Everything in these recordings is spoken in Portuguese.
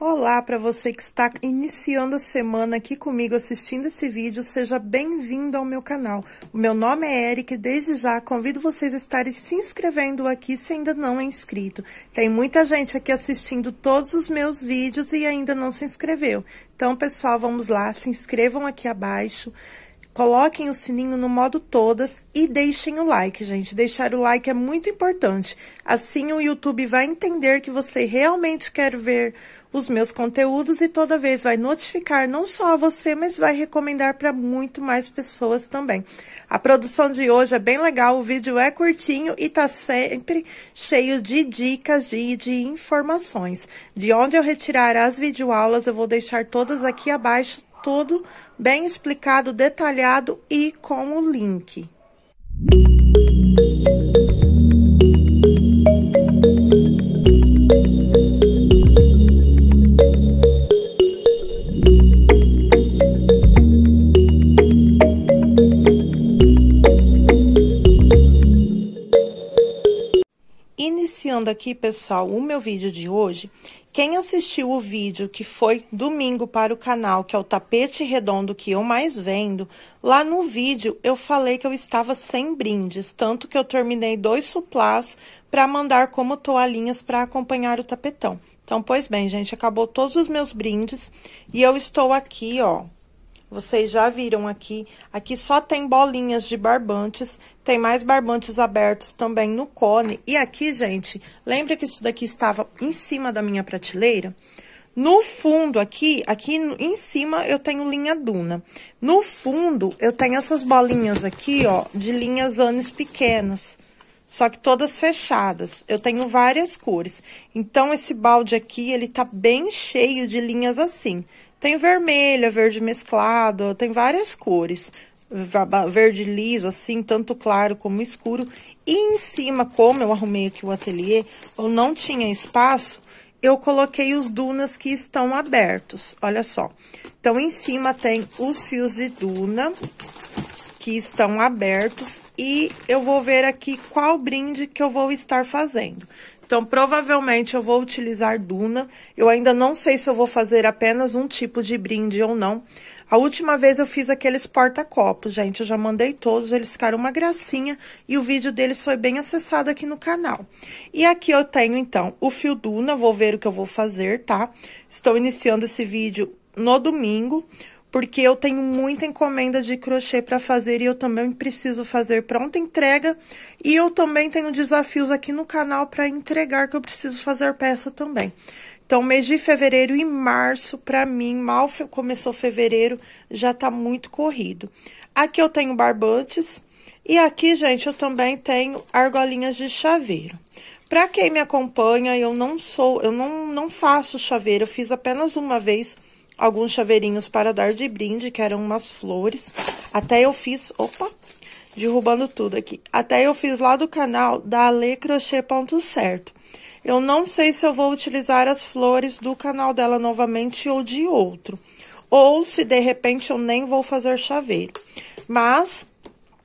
Olá para você que está iniciando a semana aqui comigo assistindo esse vídeo, seja bem-vindo ao meu canal. O meu nome é Eric, desde já convido vocês a estarem se inscrevendo aqui se ainda não é inscrito. Tem muita gente aqui assistindo todos os meus vídeos e ainda não se inscreveu. Então, pessoal, vamos lá, se inscrevam aqui abaixo. Coloquem o sininho no modo todas e deixem o like, gente. Deixar o like é muito importante. Assim o YouTube vai entender que você realmente quer ver os meus conteúdos e toda vez vai notificar não só a você, mas vai recomendar para muito mais pessoas também. A produção de hoje é bem legal, o vídeo é curtinho e tá sempre cheio de dicas e de, de informações. De onde eu retirar as videoaulas, eu vou deixar todas aqui abaixo, tudo bem explicado, detalhado e com o link. aqui, pessoal, o meu vídeo de hoje. Quem assistiu o vídeo que foi domingo para o canal, que é o tapete redondo que eu mais vendo, lá no vídeo eu falei que eu estava sem brindes, tanto que eu terminei dois suplás para mandar como toalhinhas para acompanhar o tapetão. Então, pois bem, gente, acabou todos os meus brindes e eu estou aqui, ó, vocês já viram aqui. Aqui só tem bolinhas de barbantes. Tem mais barbantes abertos também no cone. E aqui, gente, lembra que isso daqui estava em cima da minha prateleira? No fundo aqui, aqui em cima eu tenho linha duna. No fundo eu tenho essas bolinhas aqui, ó, de linhas anis pequenas. Só que todas fechadas. Eu tenho várias cores. Então, esse balde aqui, ele tá bem cheio de linhas assim. Tem vermelha, é verde mesclado, tem várias cores. Verde liso, assim, tanto claro como escuro. E em cima, como eu arrumei aqui o ateliê, eu não tinha espaço, eu coloquei os dunas que estão abertos. Olha só. Então, em cima tem os fios de duna que estão abertos e eu vou ver aqui qual brinde que eu vou estar fazendo. Então, provavelmente eu vou utilizar Duna. Eu ainda não sei se eu vou fazer apenas um tipo de brinde ou não. A última vez eu fiz aqueles porta-copos, gente. Eu já mandei todos, eles ficaram uma gracinha. E o vídeo deles foi bem acessado aqui no canal. E aqui eu tenho, então, o fio Duna. Vou ver o que eu vou fazer, tá? Estou iniciando esse vídeo no domingo porque eu tenho muita encomenda de crochê para fazer e eu também preciso fazer pronta entrega. E eu também tenho desafios aqui no canal para entregar que eu preciso fazer peça também. Então, mês de fevereiro e março, para mim, mal começou fevereiro, já tá muito corrido. Aqui eu tenho barbantes e aqui, gente, eu também tenho argolinhas de chaveiro. Para quem me acompanha, eu não sou, eu não, não faço chaveiro, eu fiz apenas uma vez alguns chaveirinhos para dar de brinde, que eram umas flores. Até eu fiz, opa, derrubando tudo aqui. Até eu fiz lá do canal da Ale Crochê Ponto Certo. Eu não sei se eu vou utilizar as flores do canal dela novamente ou de outro. Ou se de repente eu nem vou fazer chaveiro. Mas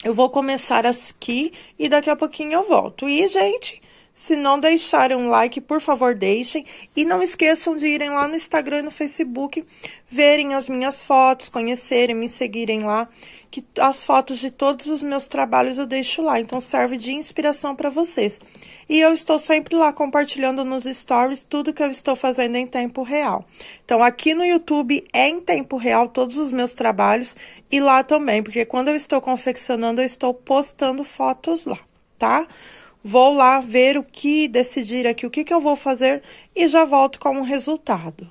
eu vou começar aqui e daqui a pouquinho eu volto. E, gente, se não deixarem um like, por favor, deixem. E não esqueçam de irem lá no Instagram e no Facebook, verem as minhas fotos, conhecerem, me seguirem lá. Que as fotos de todos os meus trabalhos eu deixo lá. Então serve de inspiração para vocês. E eu estou sempre lá compartilhando nos stories tudo que eu estou fazendo em tempo real. Então aqui no YouTube é em tempo real todos os meus trabalhos e lá também, porque quando eu estou confeccionando, eu estou postando fotos lá, tá? vou lá ver o que decidir aqui, o que, que eu vou fazer e já volto com o resultado.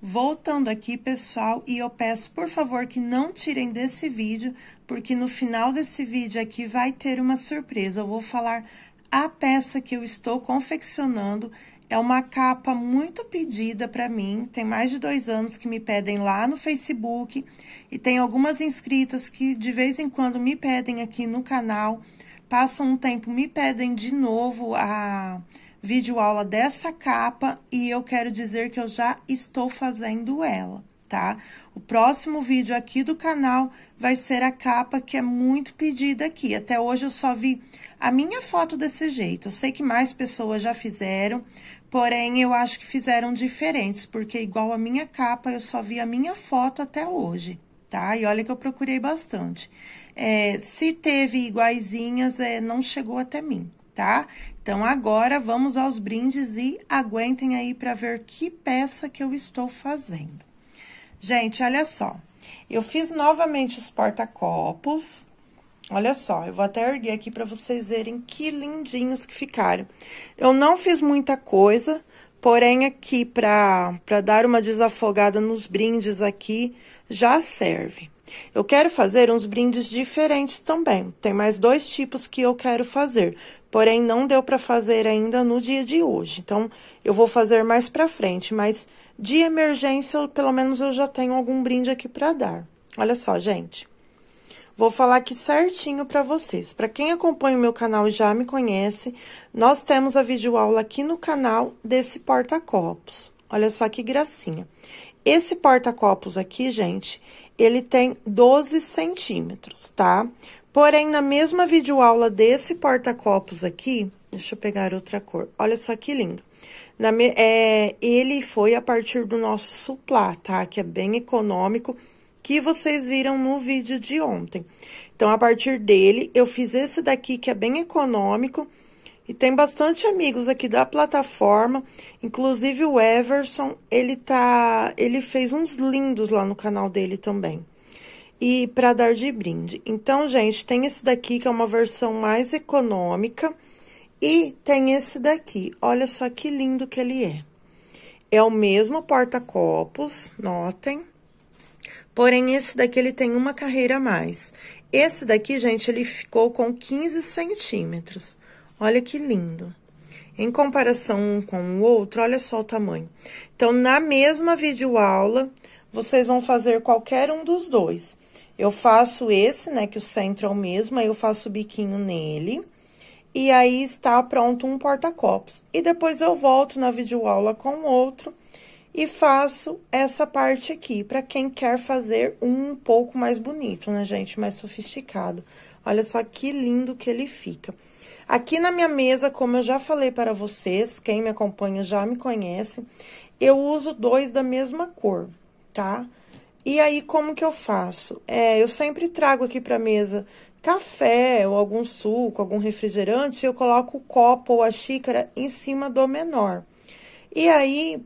Voltando aqui, pessoal, e eu peço por favor que não tirem desse vídeo, porque no final desse vídeo aqui vai ter uma surpresa. Eu vou falar a peça que eu estou confeccionando. É uma capa muito pedida para mim, tem mais de dois anos que me pedem lá no Facebook e tem algumas inscritas que de vez em quando me pedem aqui no canal. Passam um tempo, me pedem de novo a videoaula dessa capa e eu quero dizer que eu já estou fazendo ela, tá? O próximo vídeo aqui do canal vai ser a capa que é muito pedida aqui. Até hoje eu só vi a minha foto desse jeito. Eu sei que mais pessoas já fizeram, porém eu acho que fizeram diferentes, porque igual a minha capa eu só vi a minha foto até hoje tá? E olha que eu procurei bastante. É, se teve iguaizinhas, é, não chegou até mim, tá? Então agora vamos aos brindes e aguentem aí para ver que peça que eu estou fazendo. Gente, olha só. Eu fiz novamente os porta-copos. Olha só, eu vou até erguer aqui para vocês verem que lindinhos que ficaram. Eu não fiz muita coisa, Porém, aqui, para dar uma desafogada nos brindes aqui, já serve. Eu quero fazer uns brindes diferentes também. Tem mais dois tipos que eu quero fazer. Porém, não deu para fazer ainda no dia de hoje. Então, eu vou fazer mais para frente. Mas de emergência, pelo menos eu já tenho algum brinde aqui para dar. Olha só, gente. Vou falar aqui certinho para vocês. Para quem acompanha o meu canal e já me conhece, nós temos a videoaula aqui no canal desse porta-copos. Olha só que gracinha. Esse porta-copos aqui, gente, ele tem 12 centímetros, tá? Porém, na mesma videoaula desse porta-copos aqui, deixa eu pegar outra cor. Olha só que lindo. Na, é, ele foi a partir do nosso suplá, tá? Que é bem econômico que vocês viram no vídeo de ontem. Então, a partir dele, eu fiz esse daqui que é bem econômico e tem bastante amigos aqui da plataforma, inclusive o Everson, ele tá, ele fez uns lindos lá no canal dele também. E para dar de brinde. Então, gente, tem esse daqui que é uma versão mais econômica. E tem esse daqui, olha só que lindo que ele é. É o mesmo porta-copos, notem. Porém, esse daqui ele tem uma carreira a mais. Esse daqui, gente, ele ficou com 15 centímetros. Olha que lindo. Em comparação um com o outro, olha só o tamanho. Então, na mesma videoaula, vocês vão fazer qualquer um dos dois. Eu faço esse, né, que o centro é o mesmo, aí eu faço o biquinho nele. E aí, está pronto um porta-copos. E depois eu volto na videoaula com o outro e faço essa parte aqui, para quem quer fazer um pouco mais bonito, né, gente? Mais sofisticado. Olha só que lindo que ele fica. Aqui na minha mesa, como eu já falei para vocês, quem me acompanha já me conhece, eu uso dois da mesma cor, tá? E aí, como que eu faço? É, eu sempre trago aqui para mesa café ou algum suco, algum refrigerante, eu coloco o copo ou a xícara em cima do menor. E aí,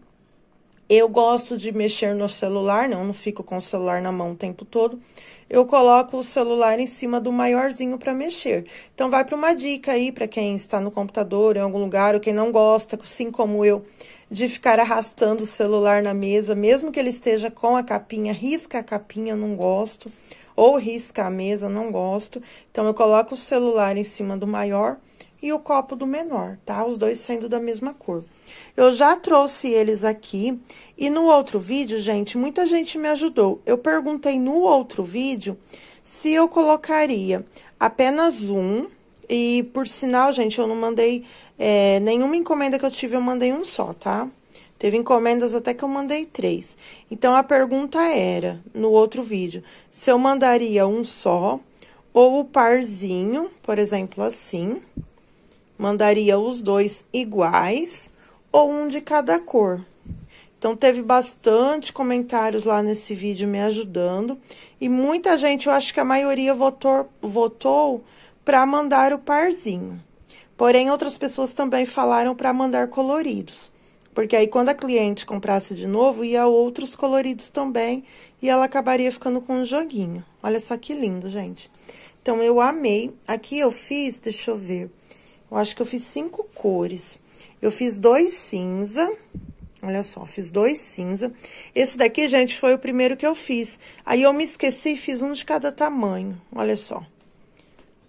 eu gosto de mexer no celular, não, não fico com o celular na mão o tempo todo. Eu coloco o celular em cima do maiorzinho para mexer. Então vai para uma dica aí para quem está no computador, em algum lugar, ou quem não gosta, assim como eu, de ficar arrastando o celular na mesa, mesmo que ele esteja com a capinha, risca a capinha, não gosto, ou risca a mesa, não gosto. Então eu coloco o celular em cima do maior e o copo do menor, tá? Os dois sendo da mesma cor. Eu já trouxe eles aqui e no outro vídeo, gente, muita gente me ajudou. Eu perguntei no outro vídeo se eu colocaria apenas um e, por sinal, gente, eu não mandei é, nenhuma encomenda que eu tive, eu mandei um só, tá? Teve encomendas até que eu mandei três. Então, a pergunta era, no outro vídeo, se eu mandaria um só ou o parzinho, por exemplo, assim. Mandaria os dois iguais ou um de cada cor. Então teve bastante comentários lá nesse vídeo me ajudando e muita gente, eu acho que a maioria votou votou para mandar o parzinho. Porém, outras pessoas também falaram para mandar coloridos, porque aí quando a cliente comprasse de novo, ia outros coloridos também e ela acabaria ficando com um joguinho. Olha só que lindo, gente. Então eu amei. Aqui eu fiz, deixa eu ver. Eu acho que eu fiz cinco cores. Eu fiz dois cinza, olha só, fiz dois cinza. Esse daqui, gente, foi o primeiro que eu fiz. Aí, eu me esqueci e fiz um de cada tamanho, olha só.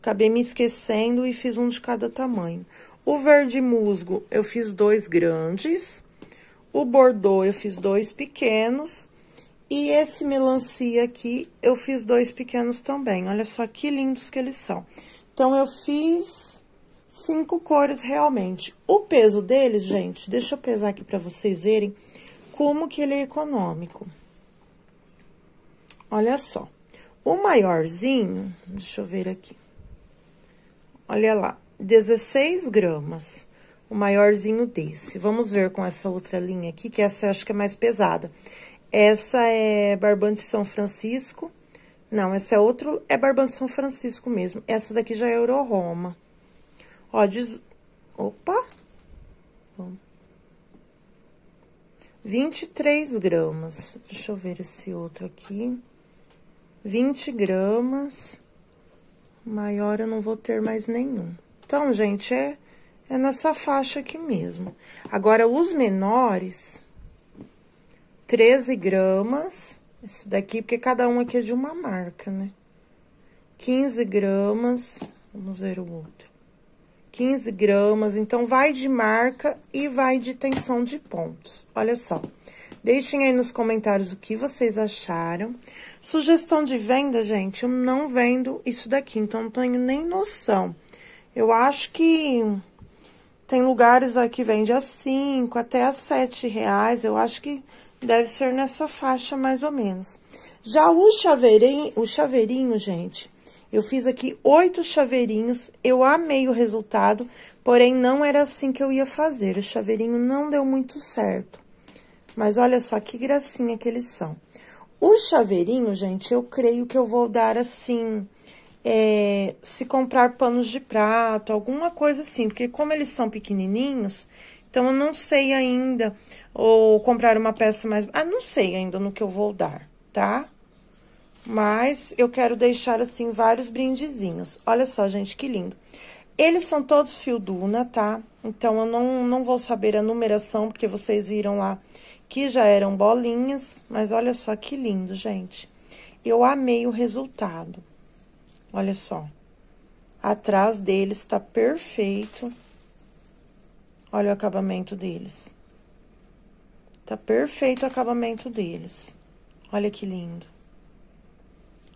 Acabei me esquecendo e fiz um de cada tamanho. O verde musgo, eu fiz dois grandes. O bordô, eu fiz dois pequenos. E esse melancia aqui, eu fiz dois pequenos também. Olha só que lindos que eles são. Então, eu fiz cinco cores realmente. O peso deles, gente, deixa eu pesar aqui para vocês verem como que ele é econômico. Olha só. O maiorzinho, deixa eu ver aqui. Olha lá, 16 gramas. O maiorzinho desse. Vamos ver com essa outra linha aqui, que essa eu acho que é mais pesada. Essa é Barbante São Francisco. Não, essa é outro, é Barbante São Francisco mesmo. Essa daqui já é Euro Roma. Ó, des... Opa! 23 gramas. Deixa eu ver esse outro aqui. 20 gramas. Maior eu não vou ter mais nenhum. Então, gente, é, é nessa faixa aqui mesmo. Agora, os menores, 13 gramas. Esse daqui, porque cada um aqui é de uma marca, né? 15 gramas. Vamos ver o outro. 15 gramas. Então, vai de marca e vai de tensão de pontos. Olha só. Deixem aí nos comentários o que vocês acharam. Sugestão de venda, gente, eu não vendo isso daqui, então não tenho nem noção. Eu acho que tem lugares aqui que vende a 5 até a 7 reais. Eu acho que deve ser nessa faixa, mais ou menos. Já o chaveirinho, o chaveirinho, gente, eu fiz aqui oito chaveirinhos, eu amei o resultado, porém não era assim que eu ia fazer. O chaveirinho não deu muito certo. Mas olha só que gracinha que eles são. O chaveirinho, gente, eu creio que eu vou dar assim, é, se comprar panos de prato, alguma coisa assim. Porque como eles são pequenininhos, então eu não sei ainda. Ou comprar uma peça mais... Ah, não sei ainda no que eu vou dar, tá? Mas eu quero deixar, assim, vários brindezinhos. Olha só, gente, que lindo. Eles são todos fio Duna, tá? Então, eu não, não vou saber a numeração, porque vocês viram lá que já eram bolinhas. Mas olha só que lindo, gente. Eu amei o resultado. Olha só. Atrás deles tá perfeito. Olha o acabamento deles. Tá perfeito o acabamento deles. Olha que lindo.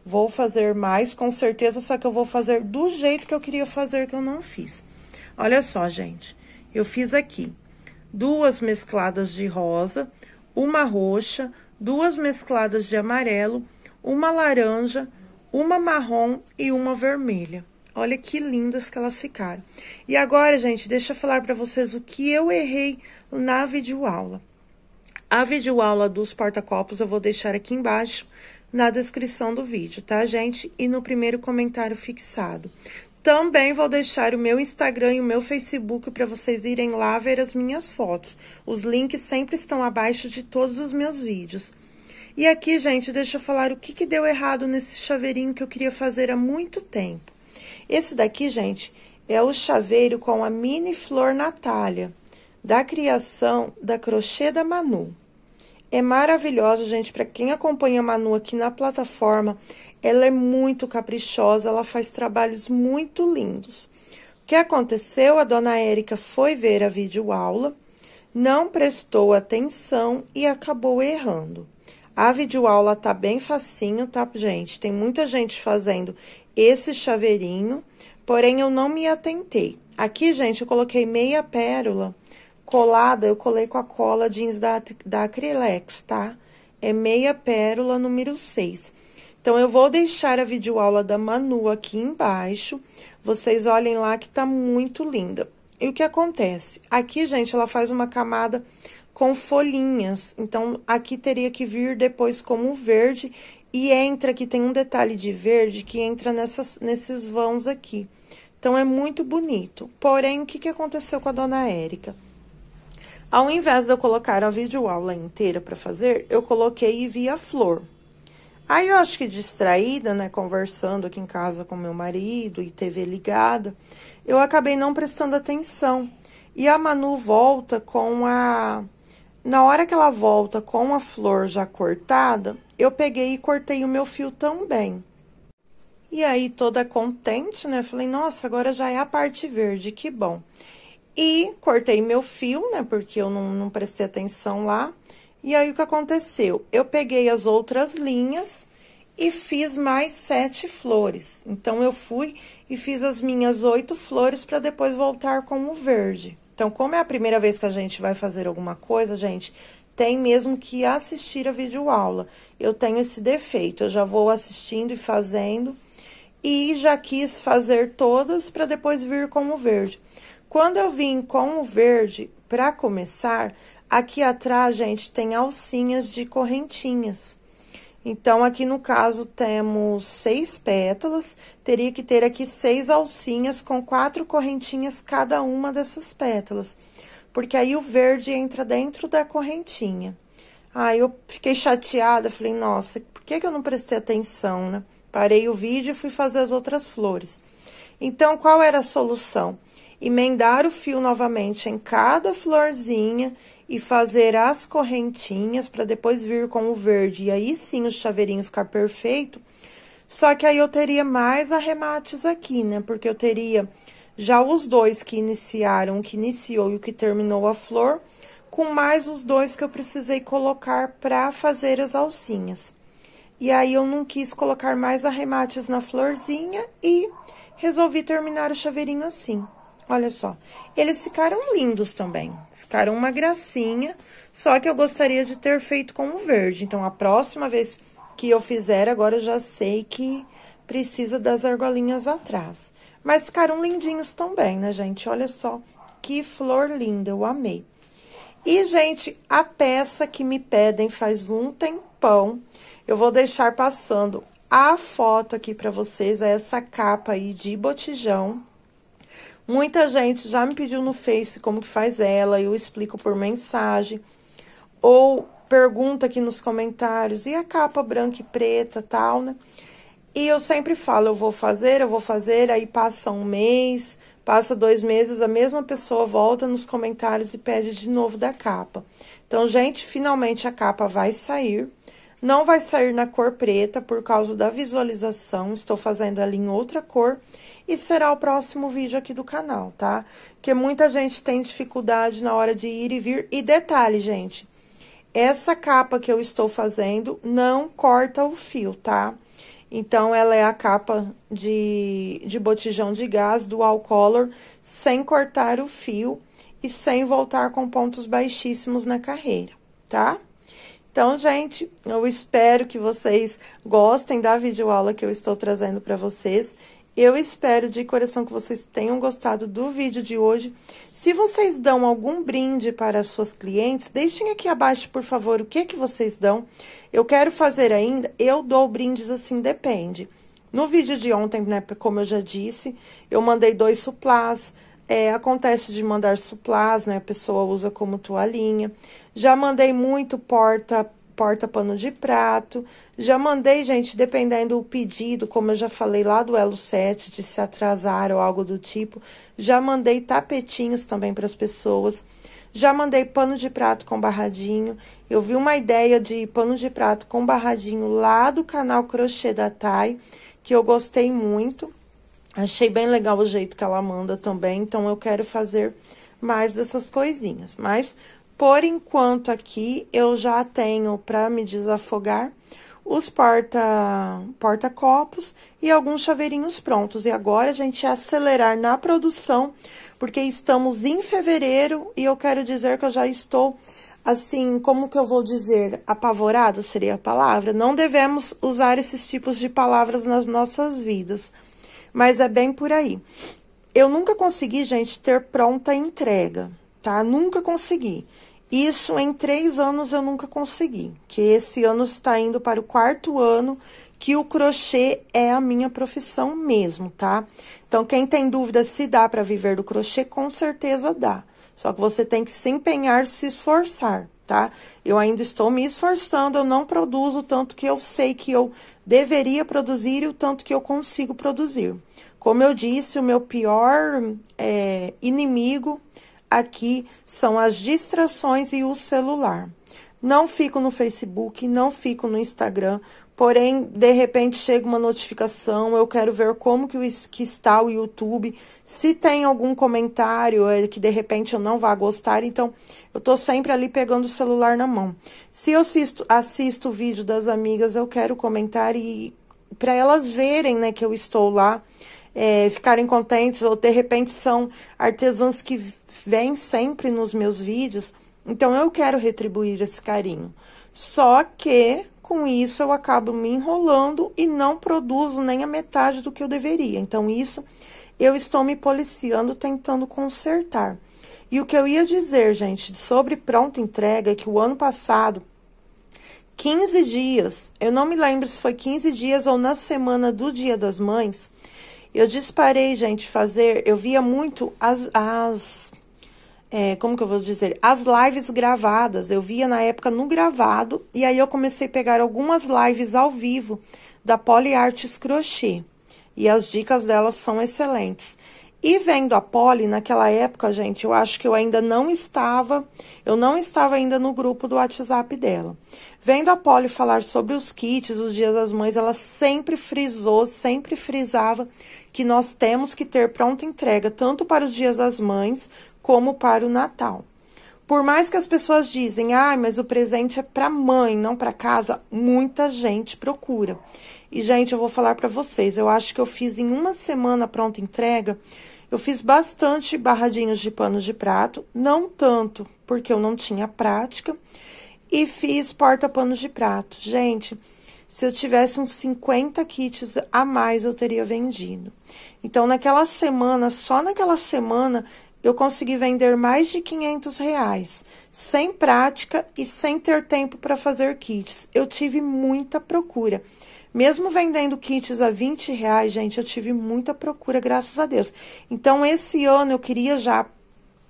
Vou fazer mais, com certeza, só que eu vou fazer do jeito que eu queria fazer, que eu não fiz. Olha só, gente. Eu fiz aqui duas mescladas de rosa, uma roxa, duas mescladas de amarelo, uma laranja, uma marrom e uma vermelha. Olha que lindas que elas ficaram. E agora, gente, deixa eu falar para vocês o que eu errei na videoaula. A videoaula dos porta-copos eu vou deixar aqui embaixo na descrição do vídeo, tá, gente? E no primeiro comentário fixado. Também vou deixar o meu Instagram e o meu Facebook para vocês irem lá ver as minhas fotos. Os links sempre estão abaixo de todos os meus vídeos. E aqui, gente, deixa eu falar o que, que deu errado nesse chaveirinho que eu queria fazer há muito tempo. Esse daqui, gente, é o chaveiro com a mini flor Natália, da criação da crochê da Manu. É maravilhosa, gente. Para quem acompanha a Manu aqui na plataforma, ela é muito caprichosa, ela faz trabalhos muito lindos. O que aconteceu? A dona Érica foi ver a videoaula, não prestou atenção e acabou errando. A videoaula tá bem facinho, tá, gente? Tem muita gente fazendo esse chaveirinho, porém eu não me atentei. Aqui, gente, eu coloquei meia pérola Colada, eu colei com a cola jeans da, da Acrylex, tá? É meia pérola número 6. Então, eu vou deixar a videoaula da Manu aqui embaixo. Vocês olhem lá que tá muito linda. E o que acontece? Aqui, gente, ela faz uma camada com folhinhas. Então, aqui teria que vir depois como verde. E entra aqui, tem um detalhe de verde que entra nessas, nesses vãos aqui. Então, é muito bonito. Porém, o que, que aconteceu com a dona Érica? Ao invés de eu colocar a videoaula inteira para fazer, eu coloquei e vi a flor. Aí eu acho que distraída, né, conversando aqui em casa com meu marido e TV ligada, eu acabei não prestando atenção. E a Manu volta com a na hora que ela volta com a flor já cortada, eu peguei e cortei o meu fio também. E aí toda contente, né? Falei: "Nossa, agora já é a parte verde, que bom". E cortei meu fio, né? Porque eu não, não prestei atenção lá. E aí, o que aconteceu? Eu peguei as outras linhas e fiz mais sete flores. Então, eu fui e fiz as minhas oito flores para depois voltar com o verde. Então, como é a primeira vez que a gente vai fazer alguma coisa, gente, tem mesmo que assistir a videoaula. Eu tenho esse defeito, eu já vou assistindo e fazendo. E já quis fazer todas para depois vir com o verde. Quando eu vim com o verde para começar, aqui atrás, gente, tem alcinhas de correntinhas. Então, aqui no caso, temos seis pétalas, teria que ter aqui seis alcinhas com quatro correntinhas cada uma dessas pétalas, porque aí o verde entra dentro da correntinha. Aí eu fiquei chateada, falei, nossa, por que, que eu não prestei atenção, né? Parei o vídeo e fui fazer as outras flores. Então, qual era a solução? emendar o fio novamente em cada florzinha e fazer as correntinhas para depois vir com o verde. E aí sim o chaveirinho ficar perfeito. Só que aí eu teria mais arremates aqui, né? Porque eu teria já os dois que iniciaram, o que iniciou e o que terminou a flor, com mais os dois que eu precisei colocar para fazer as alcinhas. E aí eu não quis colocar mais arremates na florzinha e resolvi terminar o chaveirinho assim. Olha só. Eles ficaram lindos também. Ficaram uma gracinha. Só que eu gostaria de ter feito com o verde. Então, a próxima vez que eu fizer, agora eu já sei que precisa das argolinhas atrás. Mas ficaram lindinhos também, né, gente? Olha só que flor linda, eu amei. E, gente, a peça que me pedem faz um tempão, eu vou deixar passando a foto aqui para vocês, é essa capa aí de botijão. Muita gente já me pediu no Face como que faz ela, eu explico por mensagem. Ou pergunta aqui nos comentários, e a capa branca e preta, tal, né? E eu sempre falo, eu vou fazer, eu vou fazer, aí passa um mês, passa dois meses, a mesma pessoa volta nos comentários e pede de novo da capa. Então, gente, finalmente a capa vai sair. Não vai sair na cor preta por causa da visualização, estou fazendo ali em outra cor e será o próximo vídeo aqui do canal, tá? Porque muita gente tem dificuldade na hora de ir e vir. E detalhe, gente, essa capa que eu estou fazendo não corta o fio, tá? Então, ela é a capa de, de botijão de gás dual color, sem cortar o fio e sem voltar com pontos baixíssimos na carreira, tá? Então, gente, eu espero que vocês gostem da videoaula que eu estou trazendo para vocês. Eu espero de coração que vocês tenham gostado do vídeo de hoje. Se vocês dão algum brinde para suas clientes, deixem aqui abaixo, por favor, o que que vocês dão. Eu quero fazer ainda, eu dou brindes assim, depende. No vídeo de ontem, né, como eu já disse, eu mandei dois suplás, é, acontece de mandar suplás, né? A pessoa usa como toalhinha. Já mandei muito porta porta pano de prato. Já mandei, gente, dependendo do pedido, como eu já falei lá do Elo 7, de se atrasar ou algo do tipo. Já mandei tapetinhos também para as pessoas. Já mandei pano de prato com barradinho. Eu vi uma ideia de pano de prato com barradinho lá do canal Crochê da Thay, que eu gostei muito. Achei bem legal o jeito que ela manda também, então eu quero fazer mais dessas coisinhas. Mas, por enquanto aqui, eu já tenho para me desafogar os porta, porta copos e alguns chaveirinhos prontos. E agora a gente ia é acelerar na produção, porque estamos em fevereiro e eu quero dizer que eu já estou assim, como que eu vou dizer, apavorada seria a palavra. Não devemos usar esses tipos de palavras nas nossas vidas mas é bem por aí. Eu nunca consegui, gente, ter pronta entrega, tá? Nunca consegui. Isso em três anos eu nunca consegui, que esse ano está indo para o quarto ano que o crochê é a minha profissão mesmo, tá? Então, quem tem dúvida se dá para viver do crochê, com certeza dá. Só que você tem que se empenhar, se esforçar tá? Eu ainda estou me esforçando, eu não produzo o tanto que eu sei que eu deveria produzir e o tanto que eu consigo produzir. Como eu disse, o meu pior é, inimigo aqui são as distrações e o celular. Não fico no Facebook, não fico no Instagram, Porém, de repente chega uma notificação, eu quero ver como que, o, que está o YouTube, se tem algum comentário é, que de repente eu não vá gostar, então eu tô sempre ali pegando o celular na mão. Se eu assisto, assisto o vídeo das amigas, eu quero comentar e para elas verem, né, que eu estou lá, é, ficarem contentes, ou de repente são artesãs que vêm sempre nos meus vídeos, então eu quero retribuir esse carinho. Só que com isso, eu acabo me enrolando e não produzo nem a metade do que eu deveria. Então, isso eu estou me policiando, tentando consertar. E o que eu ia dizer, gente, sobre pronta entrega, é que o ano passado, 15 dias, eu não me lembro se foi 15 dias ou na semana do Dia das Mães, eu disparei, gente, fazer. Eu via muito as, as é, como que eu vou dizer? As lives gravadas. Eu via na época no gravado, e aí eu comecei a pegar algumas lives ao vivo da Poliartes Crochê. E as dicas delas são excelentes. E vendo a Poli, naquela época, gente, eu acho que eu ainda não estava, eu não estava ainda no grupo do WhatsApp dela. Vendo a Poli falar sobre os kits, os dias das mães, ela sempre frisou, sempre frisava que nós temos que ter pronta entrega, tanto para os dias das mães, como para o Natal. Por mais que as pessoas dizem, ah, mas o presente é para mãe, não para casa, muita gente procura. E gente, eu vou falar para vocês, eu acho que eu fiz em uma semana pronta entrega, eu fiz bastante barradinhos de pano de prato, não tanto porque eu não tinha prática, e fiz porta panos de prato. Gente, se eu tivesse uns 50 kits a mais, eu teria vendido. Então, naquela semana, só naquela semana, eu consegui vender mais de 500 reais, sem prática e sem ter tempo para fazer kits. Eu tive muita procura. Mesmo vendendo kits a 20 reais, gente, eu tive muita procura, graças a Deus. Então, esse ano eu queria já,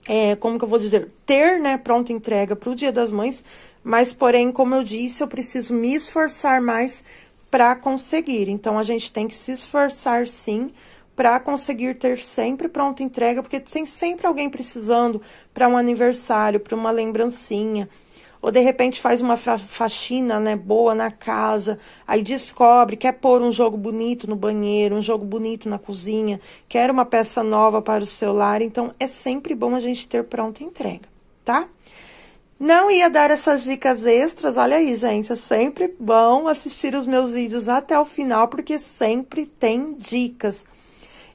é, como que eu vou dizer, ter, né, pronta entrega para o Dia das Mães, mas, porém, como eu disse, eu preciso me esforçar mais para conseguir. Então, a gente tem que se esforçar, sim, para conseguir ter sempre pronta entrega, porque tem sempre alguém precisando para um aniversário, para uma lembrancinha. Ou de repente faz uma faxina né, boa na casa, aí descobre, quer pôr um jogo bonito no banheiro, um jogo bonito na cozinha, quer uma peça nova para o celular, Então é sempre bom a gente ter pronta entrega, tá? Não ia dar essas dicas extras, olha aí, gente. É sempre bom assistir os meus vídeos até o final, porque sempre tem dicas.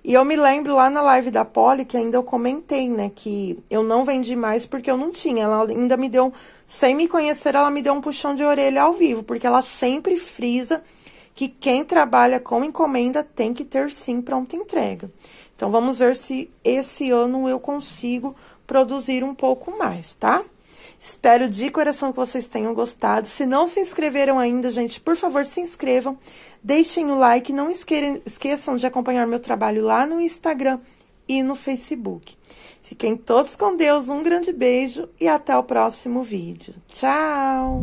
E eu me lembro lá na live da Polly que ainda eu comentei, né, que eu não vendi mais porque eu não tinha. Ela ainda me deu, sem me conhecer, ela me deu um puxão de orelha ao vivo, porque ela sempre frisa que quem trabalha com encomenda tem que ter sim pronta entrega. Então vamos ver se esse ano eu consigo produzir um pouco mais, tá? Espero de coração que vocês tenham gostado. Se não se inscreveram ainda, gente, por favor, se inscrevam. Deixem o like, não esqueçam de acompanhar meu trabalho lá no Instagram e no Facebook. Fiquem todos com Deus, um grande beijo e até o próximo vídeo. Tchau!